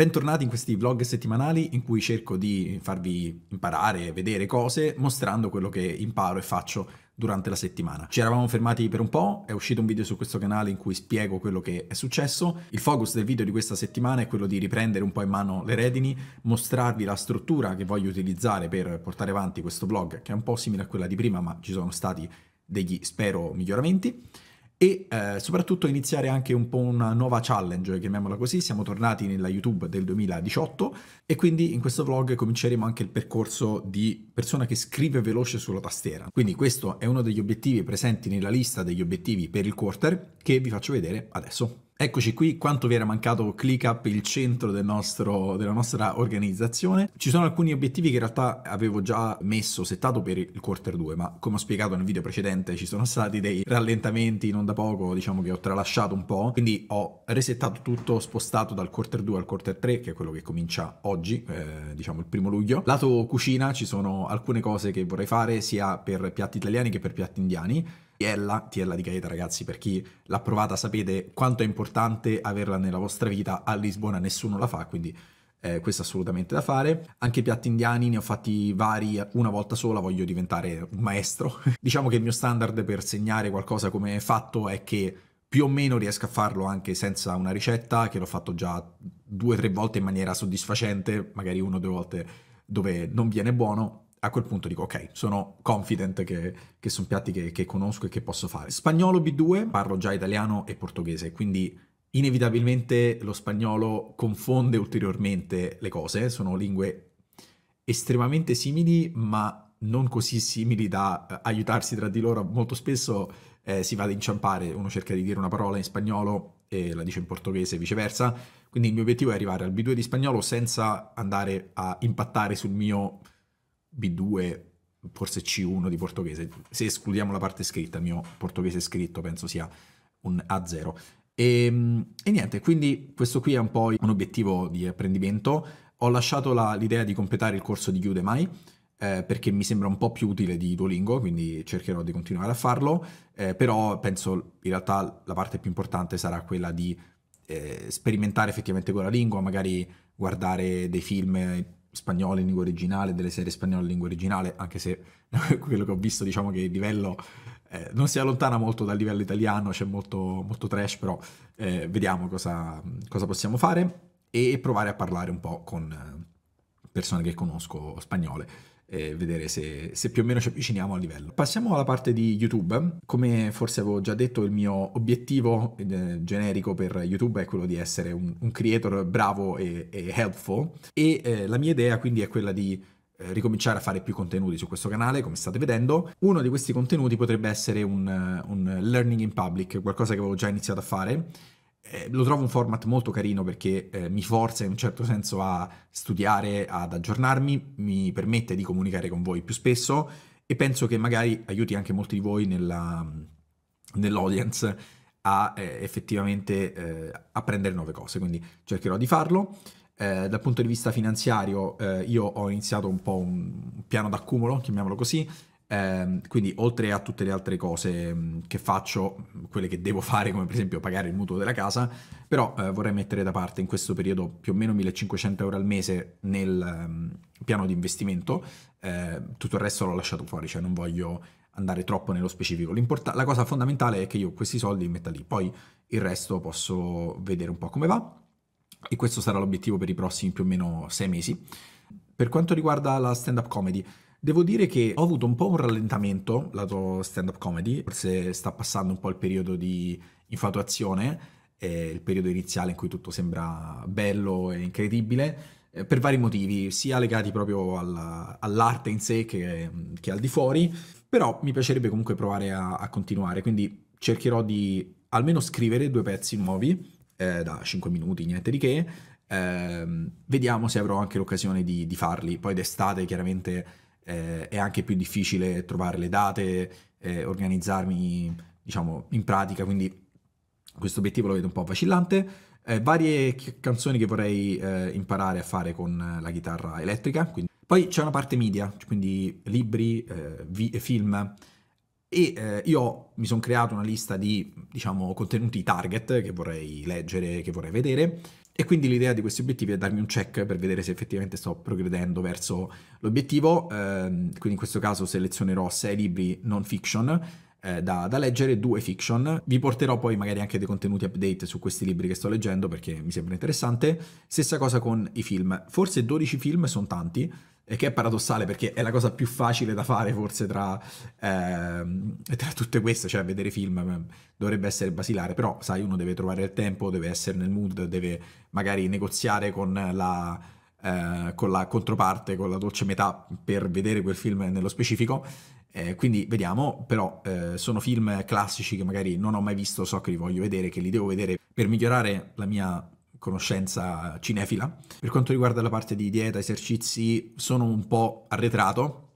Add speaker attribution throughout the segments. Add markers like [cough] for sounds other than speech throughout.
Speaker 1: Bentornati in questi vlog settimanali in cui cerco di farvi imparare, vedere cose, mostrando quello che imparo e faccio durante la settimana. Ci eravamo fermati per un po', è uscito un video su questo canale in cui spiego quello che è successo. Il focus del video di questa settimana è quello di riprendere un po' in mano le redini, mostrarvi la struttura che voglio utilizzare per portare avanti questo vlog, che è un po' simile a quella di prima, ma ci sono stati degli, spero, miglioramenti e eh, soprattutto iniziare anche un po' una nuova challenge, chiamiamola così, siamo tornati nella YouTube del 2018 e quindi in questo vlog cominceremo anche il percorso di persona che scrive veloce sulla tastiera. Quindi questo è uno degli obiettivi presenti nella lista degli obiettivi per il quarter che vi faccio vedere adesso. Eccoci qui, quanto vi era mancato ClickUp, il centro del nostro, della nostra organizzazione. Ci sono alcuni obiettivi che in realtà avevo già messo, settato per il quarter 2, ma come ho spiegato nel video precedente ci sono stati dei rallentamenti non da poco, diciamo che ho tralasciato un po', quindi ho resettato tutto, spostato dal quarter 2 al quarter 3, che è quello che comincia oggi, eh, diciamo il primo luglio. Lato cucina ci sono alcune cose che vorrei fare sia per piatti italiani che per piatti indiani Tiella, Tiella di Gaeta ragazzi, per chi l'ha provata sapete quanto è importante averla nella vostra vita, a Lisbona nessuno la fa, quindi eh, questo è assolutamente da fare. Anche i piatti indiani ne ho fatti vari una volta sola, voglio diventare un maestro. [laughs] diciamo che il mio standard per segnare qualcosa come fatto è che più o meno riesco a farlo anche senza una ricetta, che l'ho fatto già due o tre volte in maniera soddisfacente, magari una o due volte dove non viene buono, a quel punto dico ok, sono confident che, che sono piatti che, che, conosco e che posso fare. Spagnolo B2, parlo già italiano e portoghese, quindi inevitabilmente lo spagnolo confonde ulteriormente le cose, sono lingue estremamente simili ma non così simili da eh, aiutarsi tra di loro, molto spesso eh, si va ad inciampare, uno cerca di dire una parola in spagnolo e la dice in portoghese e viceversa, quindi il mio obiettivo è arrivare al B2 di spagnolo senza andare a impattare sul mio B2 forse C1 di portoghese, se escludiamo la parte scritta, il mio portoghese scritto penso sia un A0. E, ehm, e niente, quindi questo qui è un po' un obiettivo di apprendimento. Ho lasciato la, l'idea di completare il corso di Udemy eh, perché mi sembra un po' più utile di Duolingo, quindi cercherò di continuare a farlo, eh, però penso in realtà la parte più importante sarà quella di eh, sperimentare effettivamente con la lingua, magari guardare dei film spagnolo in lingua originale, delle serie spagnole in lingua originale, anche se [laughs] quello che ho visto diciamo che il livello eh, non si allontana molto dal livello italiano, c'è molto, molto trash, però eh, vediamo cosa, cosa, possiamo fare e provare a parlare un po' con eh, persone che conosco spagnole e vedere se, se, più o meno ci avviciniamo al livello. Passiamo alla parte di YouTube. Come forse avevo già detto, il mio obiettivo eh, generico per YouTube è quello di essere un, un creator bravo e, e helpful e eh, la mia idea quindi è quella di eh, ricominciare a fare più contenuti su questo canale, come state vedendo. Uno di questi contenuti potrebbe essere un, un, learning in public, qualcosa che avevo già iniziato a fare eh, lo trovo un format molto carino perché eh, mi forza in un certo senso a studiare, ad aggiornarmi, mi permette di comunicare con voi più spesso e penso che magari aiuti anche molti di voi nella, mm, nell'audience a eh, effettivamente eh, apprendere nuove cose, quindi cercherò di farlo. Eh, dal punto di vista finanziario io ho iniziato un po' un piano d'accumulo, chiamiamolo così, eh, quindi oltre a tutte le altre cose mm, che faccio, quelle che devo fare come per esempio pagare il mutuo della casa, però eh, vorrei mettere da parte in questo periodo più o meno 1500 euro al mese nel um, piano di investimento, eh, tutto il resto l'ho lasciato fuori, cioè non voglio andare troppo nello specifico. L'importa- la cosa fondamentale è che io questi soldi li metta lì, poi il resto posso vedere un po' come va e questo sarà l'obiettivo per i prossimi più o meno sei mesi. Per quanto riguarda la stand-up comedy, Devo dire che ho avuto un po' un rallentamento lato stand-up comedy, forse sta passando un po' il periodo di infatuazione, eh, il periodo iniziale in cui tutto sembra bello e incredibile, eh, per vari motivi, sia legati proprio alla, all'arte in sé che, che, al di fuori, però mi piacerebbe comunque provare a, a continuare, quindi cercherò di almeno scrivere due pezzi nuovi eh, da 5 minuti, niente di che. Eh, vediamo se avrò anche l'occasione di, di farli. Poi d'estate, chiaramente, eh, è anche più difficile trovare le date, eh, organizzarmi diciamo in pratica, quindi questo obiettivo lo vedo un po' vacillante. Eh, varie canzoni che vorrei eh, imparare a fare con la chitarra elettrica. Quindi. Poi c'è una parte media, quindi libri, eh, film. E eh, io mi sono creato una lista di diciamo, contenuti target che vorrei leggere, che vorrei vedere. E quindi l'idea di questi obiettivi è darmi un check per vedere se effettivamente sto progredendo verso l'obiettivo. Ehm, quindi in questo caso selezionerò 6 libri non fiction eh, da, da, leggere, due fiction. Vi porterò poi magari anche dei contenuti update su questi libri che sto leggendo perché mi sembra interessante. Stessa cosa con i film. Forse 12 film sono tanti, e che è paradossale perché è la cosa più facile da fare forse tra, ehm, tra tutte queste, cioè vedere film ehm, dovrebbe essere basilare, però sai uno deve trovare il tempo, deve essere nel mood, deve magari negoziare con la, eh, con la controparte, con la dolce metà per vedere quel film nello specifico. Eh, quindi vediamo, però eh, sono film classici che magari non ho mai visto, so che li voglio vedere, che li devo vedere per migliorare la mia conoscenza cinefila. Per quanto riguarda la parte di dieta, esercizi, sono un po' arretrato,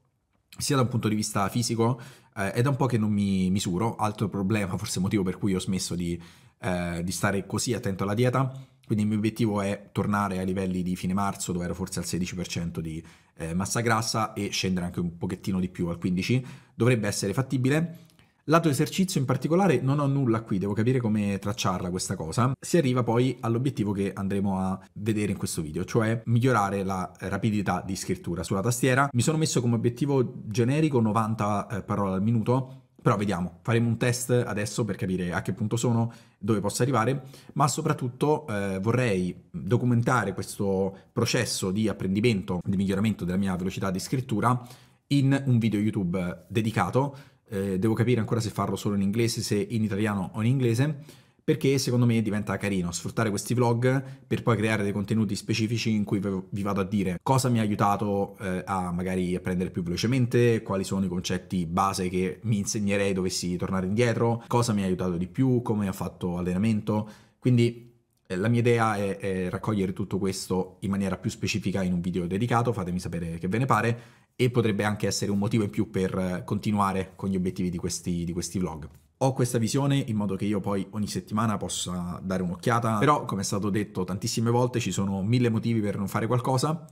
Speaker 1: sia da un punto di vista fisico, eh, è da un po' che non mi misuro, altro problema, forse motivo per cui ho smesso di, eh, di stare così attento alla dieta. Quindi il mio obiettivo è tornare ai livelli di fine marzo, dove ero forse al 16% di eh, massa grassa e scendere anche un pochettino di più al 15%. Dovrebbe essere fattibile. Lato esercizio in particolare non ho nulla qui, devo capire come tracciarla questa cosa. Si arriva poi all'obiettivo che andremo a vedere in questo video, cioè migliorare la rapidità di scrittura sulla tastiera. Mi sono messo come obiettivo generico 90 eh, parole al minuto, però vediamo, faremo un test adesso per capire a che punto sono, dove posso arrivare, ma soprattutto eh, vorrei documentare questo processo di apprendimento, di miglioramento della mia velocità di scrittura in un video YouTube dedicato eh, devo capire ancora se farlo solo in inglese, se in italiano o in inglese, perché secondo me diventa carino sfruttare questi vlog per poi creare dei contenuti specifici in cui vi vado a dire cosa mi ha aiutato eh, a magari apprendere più velocemente, quali sono i concetti base che mi insegnerei dovessi tornare indietro, cosa mi ha aiutato di più, come ho fatto allenamento, quindi eh, la mia idea è, è, raccogliere tutto questo in maniera più specifica in un video dedicato, fatemi sapere che ve ne pare e potrebbe anche essere un motivo in più per continuare con gli obiettivi di questi, di questi vlog. Ho questa visione in modo che io poi ogni settimana possa dare un'occhiata, però come è stato detto tantissime volte ci sono mille motivi per non fare qualcosa,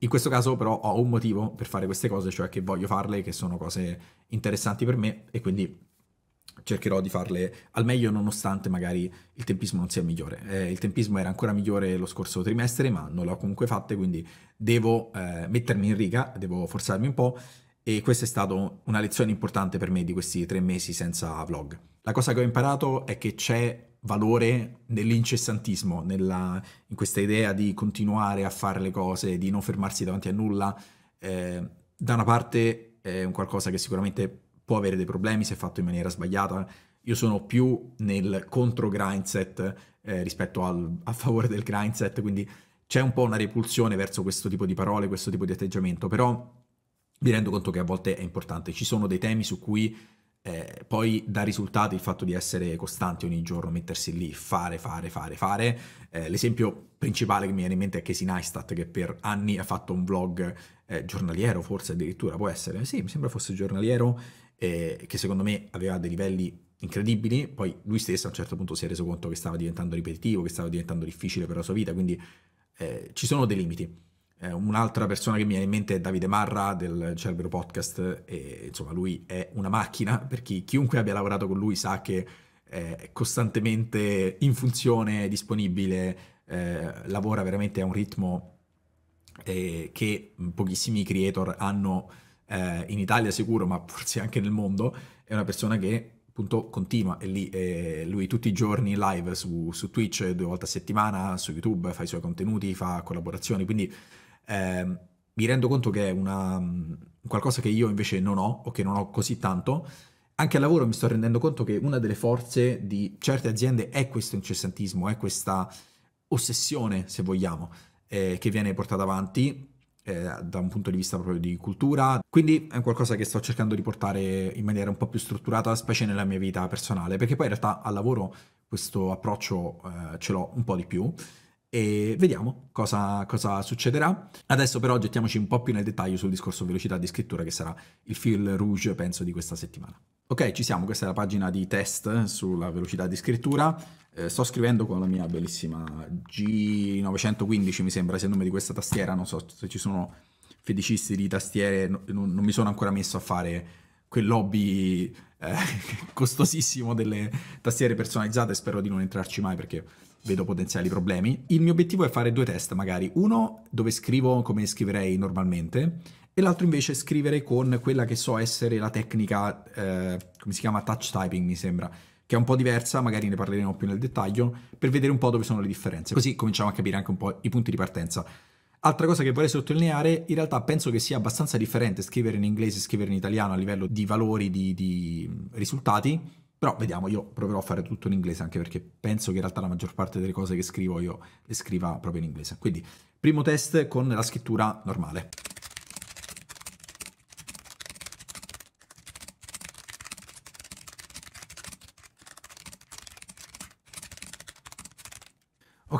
Speaker 1: in questo caso però ho un motivo per fare queste cose, cioè che voglio farle, che sono cose interessanti per me e quindi cercherò di farle al meglio nonostante magari il tempismo non sia migliore. Eh, il tempismo era ancora migliore lo scorso trimestre, ma non l'ho comunque fatta, quindi devo eh, mettermi in riga, devo forzarmi un po' e questa è stata una lezione importante per me di questi tre mesi senza vlog. La cosa che ho imparato è che c'è valore nell'incessantismo, nella, in questa idea di continuare a fare le cose, di non fermarsi davanti a nulla. Eh, da una parte è un qualcosa che sicuramente può avere dei problemi se fatto in maniera sbagliata. Io sono più nel contro grindset eh, rispetto al, a favore del grindset, quindi c'è un po' una repulsione verso questo tipo di parole, questo tipo di atteggiamento, però mi rendo conto che a volte è importante. Ci sono dei temi su cui eh, poi dà risultati il fatto di essere costanti ogni giorno, mettersi lì, fare, fare, fare, fare. Eh, l'esempio principale che mi viene in mente è Casey Neistat, che per anni ha fatto un vlog eh, giornaliero, forse addirittura può essere, sì, mi sembra fosse giornaliero, eh, che secondo me aveva dei livelli incredibili, poi lui stesso a un certo punto si è reso conto che stava diventando ripetitivo, che stava diventando difficile per la sua vita, quindi eh, ci sono dei limiti. Eh, un'altra persona che mi viene in mente è Davide Marra del Cerbero Podcast, e, insomma lui è una macchina, per chi, chiunque abbia lavorato con lui sa che è costantemente in funzione, disponibile, eh, lavora veramente a un ritmo eh, che pochissimi creator hanno eh, in Italia sicuro, ma forse anche nel mondo, è una persona che appunto continua, è lì, è lui tutti i giorni live su, su, Twitch, due volte a settimana, su YouTube, fa i suoi contenuti, fa collaborazioni, quindi eh, mi rendo conto che è una, mm, qualcosa che io invece non ho o che non ho così tanto. Anche al lavoro mi sto rendendo conto che una delle forze di certe aziende è questo incessantismo, è questa ossessione, se vogliamo, eh, che viene portata avanti eh, da un punto di vista proprio di cultura, quindi è qualcosa che sto cercando di portare in maniera un po' più strutturata, specie nella mia vita personale, perché poi in realtà al lavoro questo approccio eh, ce l'ho un po' di più e vediamo cosa, cosa, succederà. Adesso però gettiamoci un po' più nel dettaglio sul discorso velocità di scrittura che sarà il fil rouge penso di questa settimana. Ok, ci siamo, questa è la pagina di test sulla velocità di scrittura eh, sto scrivendo con la mia bellissima G915, mi sembra sia il nome di questa tastiera, non so se ci sono feticisti di tastiere, no, non, non mi sono ancora messo a fare quel lobby eh, [laughs] costosissimo delle tastiere personalizzate, spero di non entrarci mai perché vedo potenziali problemi. Il mio obiettivo è fare due test, magari uno dove scrivo come scriverei normalmente e l'altro invece scrivere con quella che so essere la tecnica, eh, come si chiama, touch typing mi sembra, che è un po' diversa, magari ne parleremo più nel dettaglio, per vedere un po' dove sono le differenze, così cominciamo a capire anche un po' i punti di partenza. Altra cosa che vorrei sottolineare, in realtà penso che sia abbastanza differente scrivere in inglese e scrivere in italiano a livello di valori, di, di risultati, però vediamo, io proverò a fare tutto in inglese anche perché penso che in realtà la maggior parte delle cose che scrivo io le scriva proprio in inglese. Quindi, primo test con la scrittura normale.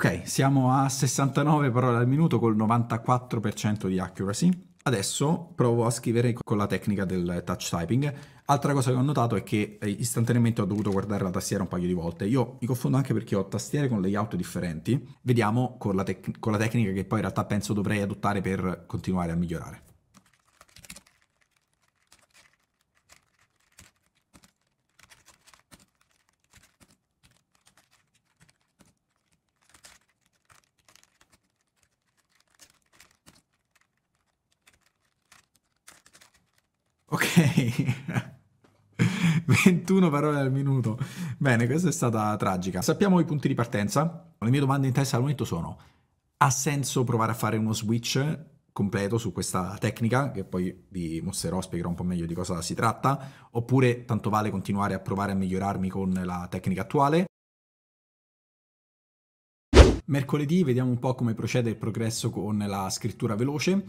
Speaker 1: Ok, siamo a 69 parole al minuto col 94% di accuracy. Adesso provo a scrivere con la tecnica del touch typing. Altra cosa che ho notato è che eh, istantaneamente ho dovuto guardare la tastiera un paio di volte. Io mi confondo anche perché ho tastiere con layout differenti. Vediamo con la, con la tecnica che poi in realtà penso dovrei adottare per continuare a migliorare. 21 [laughs] parole al minuto. Bene, questa è stata tragica. Sappiamo i punti di partenza. Le mie domande in testa al momento sono: ha senso provare a fare uno switch completo su questa tecnica, che poi vi mostrerò, spiegherò un po' meglio di cosa si tratta, oppure tanto vale continuare a provare a migliorarmi con la tecnica attuale? Mercoledì vediamo un po' come procede il progresso con la scrittura veloce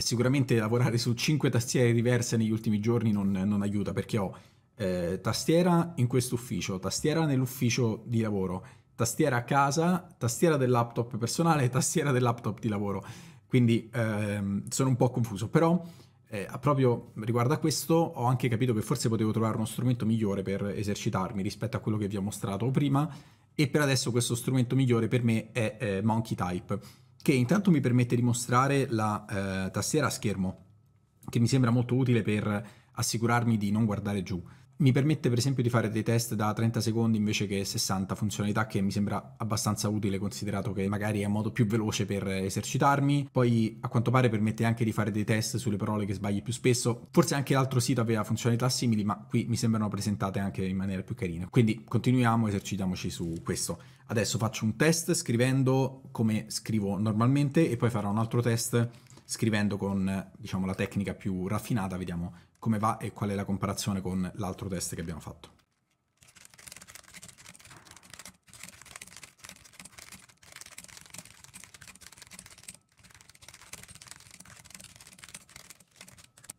Speaker 1: sicuramente lavorare su cinque tastiere diverse negli ultimi giorni non, non aiuta perché ho eh, tastiera in questo ufficio, tastiera nell'ufficio di lavoro, tastiera a casa, tastiera del laptop personale e tastiera del laptop di lavoro. Quindi ehm, sono un po' confuso, però eh, proprio riguardo a questo ho anche capito che forse potevo trovare uno strumento migliore per esercitarmi rispetto a quello che vi ho mostrato prima e per adesso questo strumento migliore per me è eh, Monkey Type che intanto mi permette di mostrare la eh, tastiera a schermo, che mi sembra molto utile per assicurarmi di non guardare giù. Mi permette per esempio di fare dei test da 30 secondi invece che 60 funzionalità che mi sembra abbastanza utile considerato che magari è un modo più veloce per esercitarmi. Poi a quanto pare permette anche di fare dei test sulle parole che sbagli più spesso. Forse anche l'altro sito aveva funzionalità simili ma qui mi sembrano presentate anche in maniera più carina. Quindi continuiamo, esercitiamoci su questo. Adesso faccio un test scrivendo come scrivo normalmente e poi farò un altro test scrivendo con diciamo, la tecnica più raffinata, vediamo come va e qual è la comparazione con l'altro test che abbiamo fatto.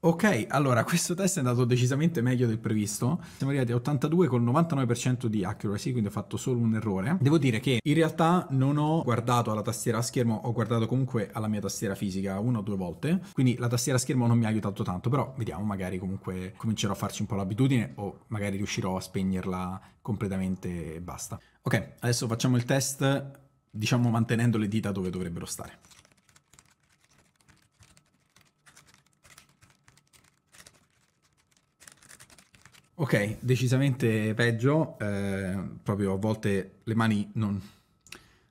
Speaker 1: Ok, allora [laughs] questo test è andato decisamente meglio del previsto. Siamo arrivati a 82 con 99% di accuracy, quindi ho fatto solo un errore. Devo dire che in realtà non ho guardato alla tastiera a schermo, ho guardato comunque alla mia tastiera fisica una o due volte, quindi la tastiera a schermo non mi ha aiutato tanto, però vediamo, magari comunque comincerò a farci un po' l'abitudine o magari riuscirò a spegnerla completamente e basta. Ok, adesso facciamo il test, diciamo mantenendo le dita dove dovrebbero stare. Ok, decisamente peggio, eh, proprio a volte le mani non,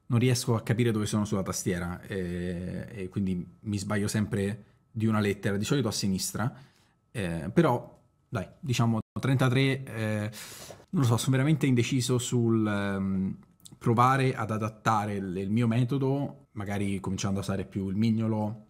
Speaker 1: non, riesco a capire dove sono sulla tastiera eh, e quindi mi sbaglio sempre di una lettera, di solito a sinistra, eh, però dai, diciamo 33, eh, non lo so, sono veramente indeciso sul um, provare ad adattare il, il mio metodo, magari cominciando a usare più il mignolo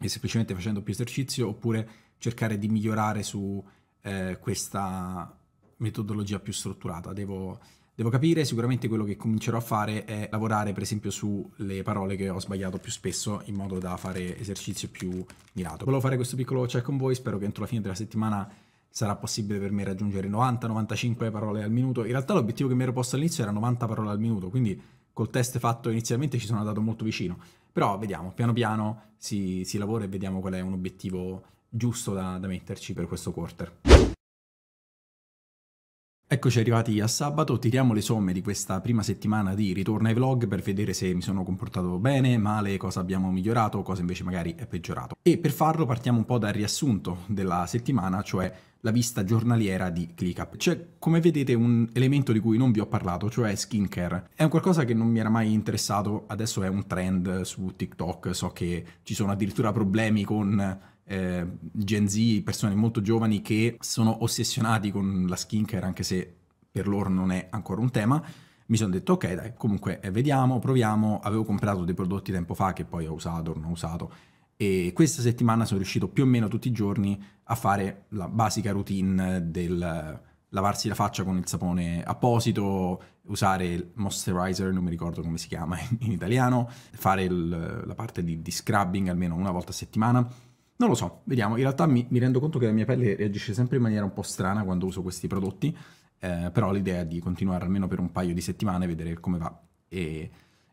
Speaker 1: e semplicemente facendo più esercizio, oppure cercare di migliorare su eh, questa metodologia più strutturata. Devo, devo, capire, sicuramente quello che comincerò a fare è lavorare per esempio sulle parole che ho sbagliato più spesso in modo da fare esercizio più mirato. Volevo fare questo piccolo check con voi, spero che entro la fine della settimana sarà possibile per me raggiungere 90-95 parole al minuto. In realtà l'obiettivo che mi ero posto all'inizio era 90 parole al minuto, quindi col test fatto inizialmente ci sono andato molto vicino. Però vediamo, piano piano si, si lavora e vediamo qual è un obiettivo giusto da, da metterci per questo quarter. Eccoci arrivati a sabato, tiriamo le somme di questa prima settimana di ritorno ai vlog per vedere se mi sono comportato bene, male, cosa abbiamo migliorato, cosa invece magari è peggiorato. E per farlo partiamo un po' dal riassunto della settimana, cioè la vista giornaliera di ClickUp. C'è, come vedete, un elemento di cui non vi ho parlato, cioè skincare. È un qualcosa che non mi era mai interessato, adesso è un trend su TikTok, so che ci sono addirittura problemi con eh, Gen Z, persone molto giovani che sono ossessionati con la skincare, anche se per loro non è ancora un tema, mi sono detto ok dai, comunque eh, vediamo, proviamo, avevo comprato dei prodotti tempo fa che poi ho usato, non ho usato, e questa settimana sono riuscito più o meno tutti i giorni a fare la basica routine del eh, lavarsi la faccia con il sapone apposito, usare il moisturizer, non mi ricordo come si chiama in, [laughs] in italiano, fare il, la parte di, di scrubbing almeno una volta a settimana non lo so, vediamo. In realtà mi, mi, rendo conto che la mia pelle reagisce sempre in maniera un po' strana quando uso questi prodotti, eh, però l'idea è di continuare almeno per un paio di settimane, vedere come va e,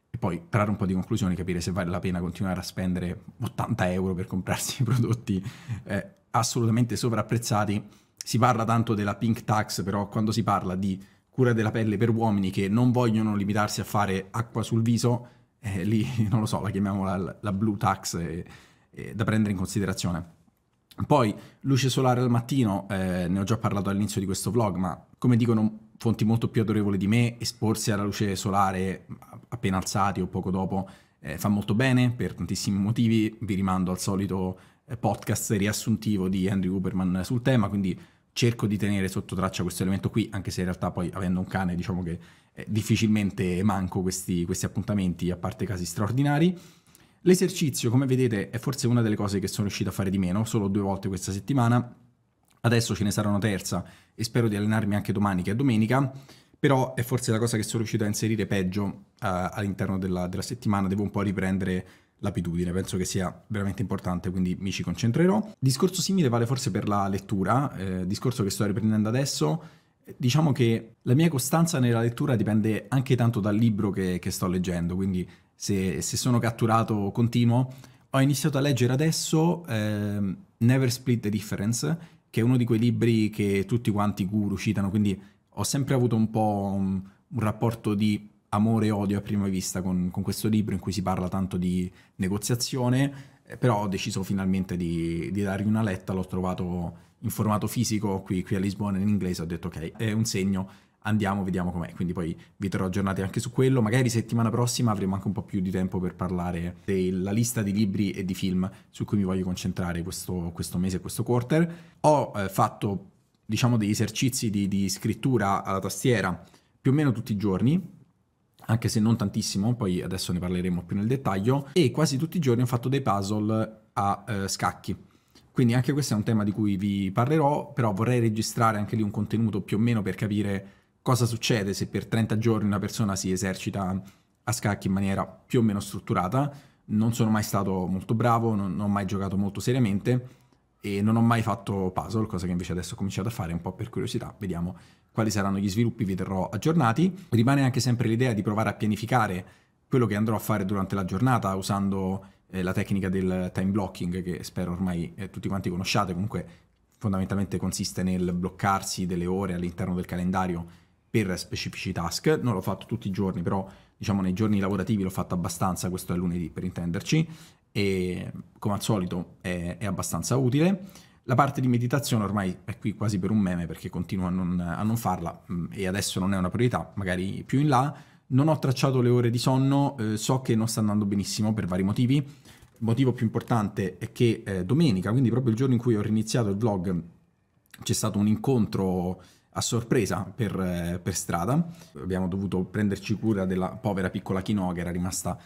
Speaker 1: e poi trarre un po' di conclusioni, capire se vale la pena continuare a spendere 80 euro per comprarsi prodotti eh, assolutamente sovrapprezzati. Si parla tanto della pink tax, però quando si parla di cura della pelle per uomini che non vogliono limitarsi a fare acqua sul viso, eh, lì [laughs] non lo so, la chiamiamola la, la blue tax. E, eh, eh, da prendere in considerazione. Poi luce solare al mattino, eh, ne ho già parlato all'inizio di questo vlog, ma come dicono fonti molto più adorevoli di me, esporsi alla luce solare appena alzati o poco dopo eh, fa molto bene per tantissimi motivi, vi rimando al solito eh, podcast riassuntivo di Andrew Cooperman sul tema, quindi cerco di tenere sotto traccia questo elemento qui, anche se in realtà poi avendo un cane diciamo che eh, difficilmente manco questi, questi appuntamenti, a parte casi straordinari. L'esercizio, come vedete, è forse una delle cose che sono riuscito a fare di meno, solo due volte questa settimana. Adesso ce ne sarà una terza e spero di allenarmi anche domani, che è domenica però è forse la cosa che sono riuscito a inserire peggio uh, all'interno della, della, settimana, devo un po' riprendere l'abitudine, penso che sia veramente importante, quindi mi ci concentrerò. Discorso simile vale forse per la lettura, eh, discorso che sto riprendendo adesso, diciamo che la mia costanza nella lettura dipende anche tanto dal libro che, che sto leggendo, quindi se, se sono catturato continuo, ho iniziato a leggere adesso eh, Never Split the Difference, che è uno di quei libri che tutti quanti guru citano, quindi ho sempre avuto un po' un, un rapporto di amore e odio a prima vista con, con, questo libro in cui si parla tanto di negoziazione, eh, però ho deciso finalmente di, di dargli una letta, l'ho trovato in formato fisico qui, qui a Lisbona in inglese, ho detto ok, è un segno andiamo, vediamo com'è. Quindi poi vi terrò aggiornati anche su quello. Magari settimana prossima avremo anche un po' più di tempo per parlare della lista di libri e di film su cui mi voglio concentrare questo, questo mese e questo quarter. Ho eh, fatto, diciamo, degli esercizi di, di scrittura alla tastiera più o meno tutti i giorni, anche se non tantissimo, poi adesso ne parleremo più nel dettaglio, e quasi tutti i giorni ho fatto dei puzzle a eh, scacchi. Quindi anche questo è un tema di cui vi parlerò, però vorrei registrare anche lì un contenuto più o meno per capire cosa succede se per 30 giorni una persona si esercita a scacchi in maniera più o meno strutturata. Non sono mai stato molto bravo, non ho mai giocato molto seriamente e non ho mai fatto puzzle, cosa che invece adesso ho cominciato a fare un po' per curiosità, vediamo quali saranno gli sviluppi, vi terrò aggiornati. Rimane anche sempre l'idea di provare a pianificare quello che andrò a fare durante la giornata usando eh, la tecnica del time blocking che spero ormai eh, tutti quanti conosciate, comunque fondamentalmente consiste nel bloccarsi delle ore all'interno del calendario per specifici task, non l'ho fatto tutti i giorni, però diciamo nei giorni lavorativi l'ho fatto abbastanza, questo è lunedì per intenderci, e come al solito è, è abbastanza utile. La parte di meditazione ormai è qui quasi per un meme perché continuo a non, a non farla mm, e adesso non è una priorità, magari più in là. Non ho tracciato le ore di sonno, eh, so che non sta andando benissimo per vari motivi. Il motivo più importante è che eh, domenica, quindi proprio il giorno in cui ho riniziato il vlog, c'è stato un incontro a sorpresa per, eh, per strada. Abbiamo dovuto prenderci cura della povera piccola Kino che era rimasta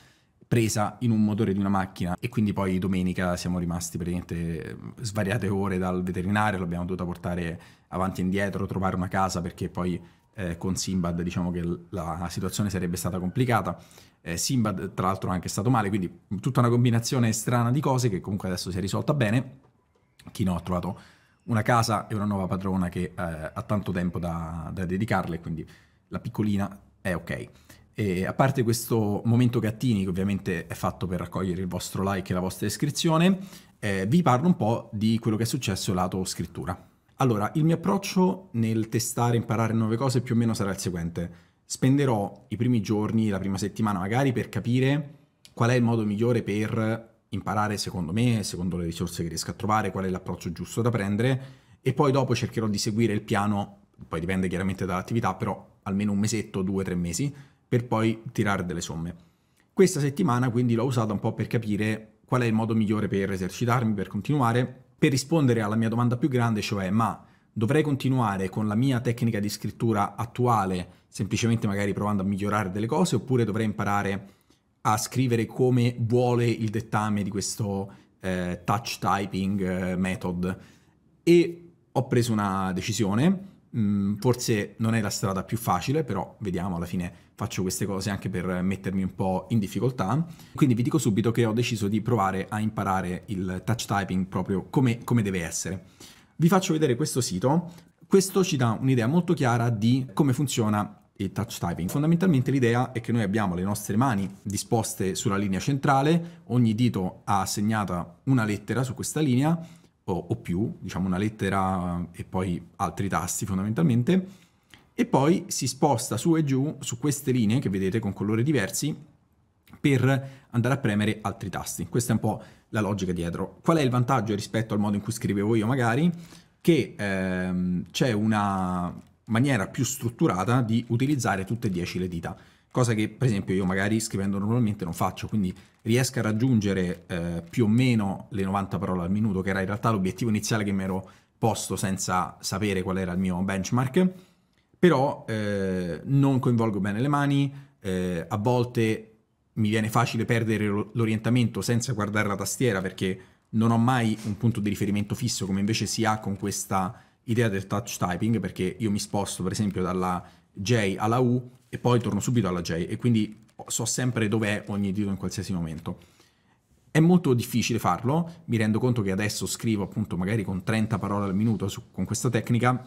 Speaker 1: presa in un motore di una macchina e quindi poi domenica siamo rimasti praticamente eh, svariate ore dal veterinario, l'abbiamo dovuta portare avanti e indietro, trovare una casa perché poi eh, con Simbad diciamo che la situazione sarebbe stata complicata. Eh, Simbad tra l'altro è anche stato male, quindi tutta una combinazione strana di cose che comunque adesso si è risolta bene. Chi ha trovato una casa e una nuova padrona che eh, ha tanto tempo da, da dedicarle, quindi la piccolina è ok. E a parte questo momento gattini, che ovviamente è fatto per raccogliere il vostro like e la vostra iscrizione, eh, vi parlo un po' di quello che è successo lato scrittura. Allora, il mio approccio nel testare, imparare nuove cose più o meno sarà il seguente. Spenderò i primi giorni, la prima settimana magari, per capire qual è il modo migliore per imparare secondo me, secondo le risorse che riesco a trovare, qual è l'approccio giusto da prendere e poi dopo cercherò di seguire il piano, poi dipende chiaramente dall'attività, però almeno un mesetto, due, tre mesi, per poi tirare delle somme. Questa settimana quindi l'ho usata un po' per capire qual è il modo migliore per esercitarmi, per continuare, per rispondere alla mia domanda più grande, cioè ma dovrei continuare con la mia tecnica di scrittura attuale, semplicemente magari provando a migliorare delle cose, oppure dovrei imparare a scrivere come vuole il dettame di questo eh, touch typing eh, method. E ho preso una decisione, mm, forse non è la strada più facile, però vediamo alla fine faccio queste cose anche per mettermi un po' in difficoltà. Quindi vi dico subito che ho deciso di provare a imparare il touch typing proprio come, come deve essere. Vi faccio vedere questo sito, questo ci dà un'idea molto chiara di come funziona e touch typing. Fondamentalmente l'idea è che noi abbiamo le nostre mani disposte sulla linea centrale, ogni dito ha assegnata una lettera su questa linea o, o più, diciamo una lettera eh, e poi altri tasti fondamentalmente, e poi si sposta su e giù su queste linee che vedete con colori diversi per andare a premere altri tasti. Questa è un po' la logica dietro. Qual è il vantaggio rispetto al modo in cui scrivevo io magari? Che ehm, c'è una maniera più strutturata di utilizzare tutte e dieci le dita, cosa che per esempio io magari scrivendo normalmente non faccio, quindi riesco a raggiungere eh, più o meno le 90 parole al minuto, che era in realtà l'obiettivo iniziale che mi ero posto senza sapere qual era il mio benchmark, però eh, non coinvolgo bene le mani, eh, a volte mi viene facile perdere l'orientamento senza guardare la tastiera perché non ho mai un punto di riferimento fisso come invece si ha con questa idea del touch typing perché io mi sposto per esempio dalla J alla U e poi torno subito alla J e quindi so sempre dov'è ogni dito in qualsiasi momento. È molto difficile farlo, mi rendo conto che adesso scrivo appunto magari con 30 parole al minuto su, con questa tecnica,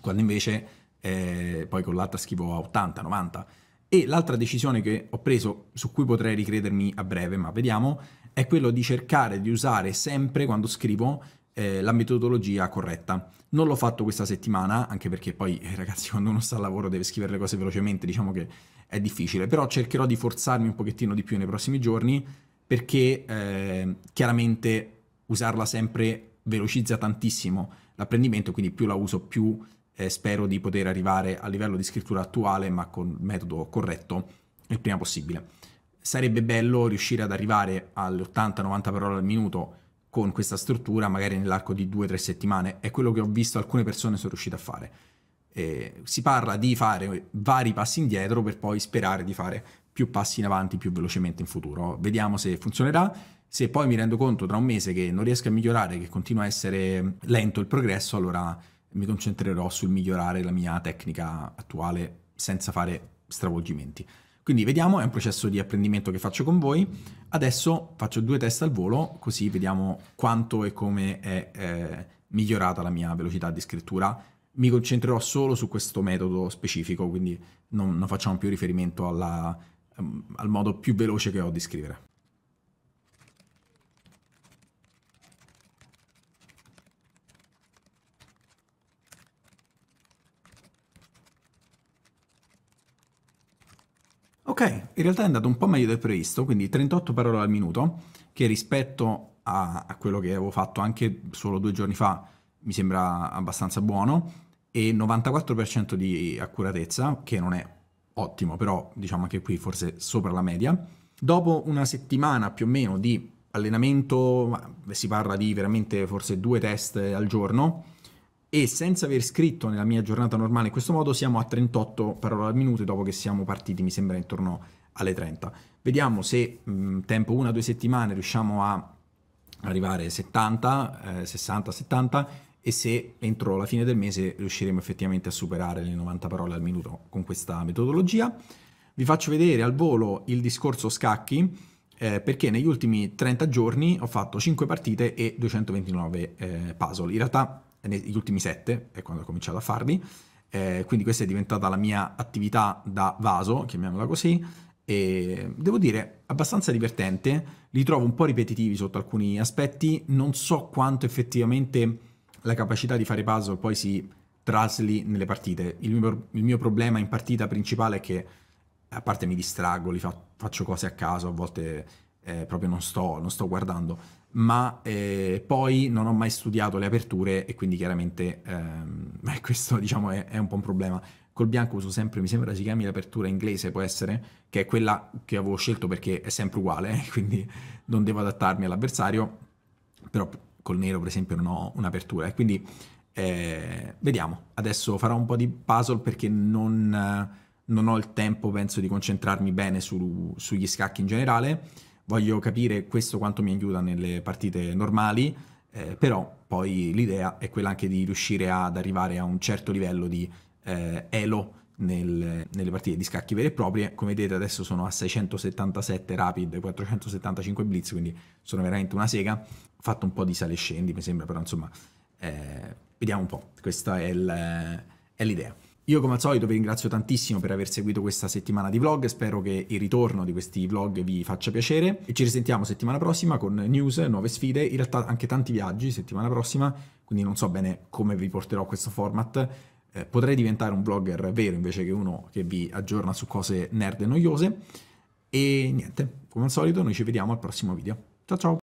Speaker 1: quando invece eh, poi con l'altra scrivo a 80, 90. E l'altra decisione che ho preso, su cui potrei ricredermi a breve, ma vediamo, è quello di cercare di usare sempre quando scrivo eh, la metodologia corretta. Non l'ho fatto questa settimana, anche perché poi, eh, ragazzi, [laughs] quando uno sta al lavoro deve scrivere le cose velocemente, diciamo che è difficile, però cercherò di forzarmi un pochettino di più nei prossimi giorni, perché eh, chiaramente usarla sempre velocizza tantissimo l'apprendimento, quindi più la uso più eh, spero di poter arrivare al livello di scrittura attuale, ma con il metodo corretto il prima possibile. Sarebbe bello riuscire ad arrivare alle 80-90 parole al minuto con questa struttura magari nell'arco di due o tre settimane. È quello che ho visto alcune persone sono riuscite a fare. Eh, si parla di fare vari passi indietro per poi sperare di fare più passi in avanti più velocemente in futuro. Vediamo se funzionerà. Se poi mi rendo conto tra un mese che non riesco a migliorare, che continua a essere lento il progresso, allora mi concentrerò sul migliorare la mia tecnica attuale senza fare stravolgimenti. Quindi vediamo, è un processo di apprendimento che faccio con voi. Adesso faccio due test al volo, così vediamo quanto e come è eh, migliorata la mia velocità di scrittura. Mi concentrerò solo su questo metodo specifico, quindi non, non facciamo più riferimento alla, ehm, al modo più veloce che ho di scrivere. Ok, in realtà è andato un po' meglio del previsto, quindi 38 parole al minuto, che rispetto a, a quello che avevo fatto anche solo due giorni fa mi sembra abbastanza buono, e 94% di accuratezza, che non è ottimo, però diciamo anche qui forse sopra la media. Dopo una settimana più o meno di allenamento, si parla di veramente forse due test al giorno, e senza aver scritto nella mia giornata normale in questo modo siamo a 38 parole al minuto dopo che siamo partiti, mi sembra intorno alle 30. Vediamo se mh, mm, tempo una o due settimane riusciamo a arrivare a 70, eh, 60, 70 e se entro la fine del mese riusciremo effettivamente a superare le 90 parole al minuto con questa metodologia. Vi faccio vedere al volo il discorso scacchi. Eh, perché negli ultimi 30 giorni ho fatto 5 partite e 229 eh, puzzle. In realtà negli ultimi sette è quando ho cominciato a farli, eh, quindi questa è diventata la mia attività da vaso, chiamiamola così, e devo dire abbastanza divertente, li trovo un po' ripetitivi sotto alcuni aspetti, non so quanto effettivamente la capacità di fare puzzle poi si trasli nelle partite. Il mio, il mio problema in partita principale è che a parte mi distraggo, li fa, faccio cose a caso, a volte eh, proprio non sto, non sto guardando ma eh, poi non ho mai studiato le aperture e quindi chiaramente ehm, [laughs] eh, questo diciamo è, è, un po' un problema. Col bianco uso sempre, mi sembra si chiami l'apertura inglese, può essere, che è quella che avevo scelto perché è sempre uguale, [laughs] quindi non devo adattarmi all'avversario, però col nero per esempio non ho un'apertura e quindi eh, vediamo. Adesso farò un po' di puzzle perché non, non ho il tempo, penso, di concentrarmi bene su, sugli scacchi in generale voglio capire questo quanto mi aiuta nelle partite normali, eh, però poi l'idea è quella anche di riuscire ad arrivare a un certo livello di eh, elo nel, nelle partite di scacchi vere e proprie. Come vedete adesso sono a 677 rapid, 475 blitz, quindi sono veramente una sega. Ho fatto un po' di sale e scendi, mi sembra, però insomma, eh, vediamo un po'. Questa è eh, l'idea. Io come al solito vi ringrazio tantissimo per aver seguito questa settimana di vlog, spero che il ritorno di questi vlog vi faccia piacere e ci risentiamo settimana prossima con news, nuove sfide, in realtà anche tanti viaggi settimana prossima, quindi non so bene come vi porterò questo format, eh, potrei diventare un vlogger vero invece che uno che vi aggiorna su cose nerd e noiose e niente, come al solito noi ci vediamo al prossimo video. Ciao ciao!